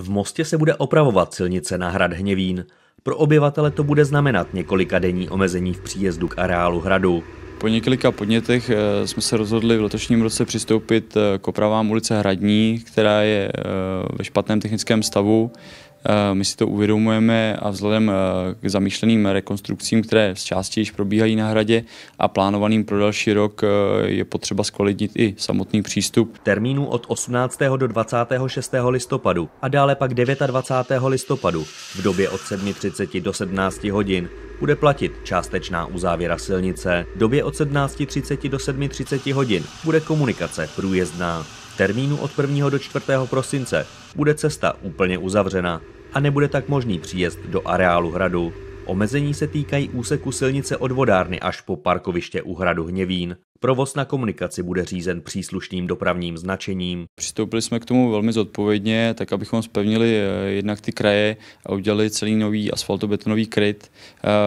V Mostě se bude opravovat silnice na hrad Hněvín. Pro obyvatele to bude znamenat několika denní omezení v příjezdu k areálu hradu. Po několika podnětech eh, jsme se rozhodli v letošním roce přistoupit eh, k opravám ulice Hradní, která je eh, ve špatném technickém stavu. Eh, my si to uvědomujeme a vzhledem eh, k zamýšleným rekonstrukcím, které z části již probíhají na hradě a plánovaným pro další rok eh, je potřeba zkvalitnit i samotný přístup. Termínů od 18. do 26. listopadu a dále pak 29. listopadu v době od 7.30 do 17 hodin bude platit částečná uzávěra silnice. V době od 17.30 do 7.30 hodin bude komunikace průjezdná. Termínu od 1. do 4. prosince bude cesta úplně uzavřena a nebude tak možný příjezd do areálu hradu. Omezení se týkají úseku silnice od vodárny až po parkoviště u hradu Hněvín. Provoz na komunikaci bude řízen příslušným dopravním značením. Přistoupili jsme k tomu velmi zodpovědně, tak abychom spevnili eh, jednak ty kraje a udělali celý nový asfaltobetonový kryt.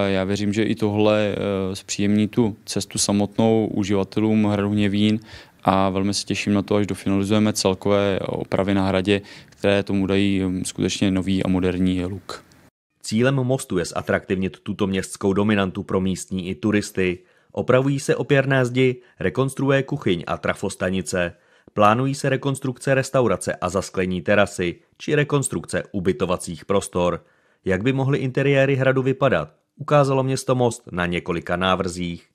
Eh, já věřím, že i tohle eh, zpříjemní tu cestu samotnou uživatelům Hradu Hněvín a velmi se těším na to, až dofinalizujeme celkové opravy na hradě, které tomu dají um, skutečně nový a moderní look. Cílem mostu je zatraktivnit tuto městskou dominantu pro místní i turisty. Opravují se opěrné zdi, rekonstruuje kuchyň a trafostanice. Plánují se rekonstrukce restaurace a zasklení terasy či rekonstrukce ubytovacích prostor. Jak by mohly interiéry hradu vypadat, ukázalo město Most na několika návrzích.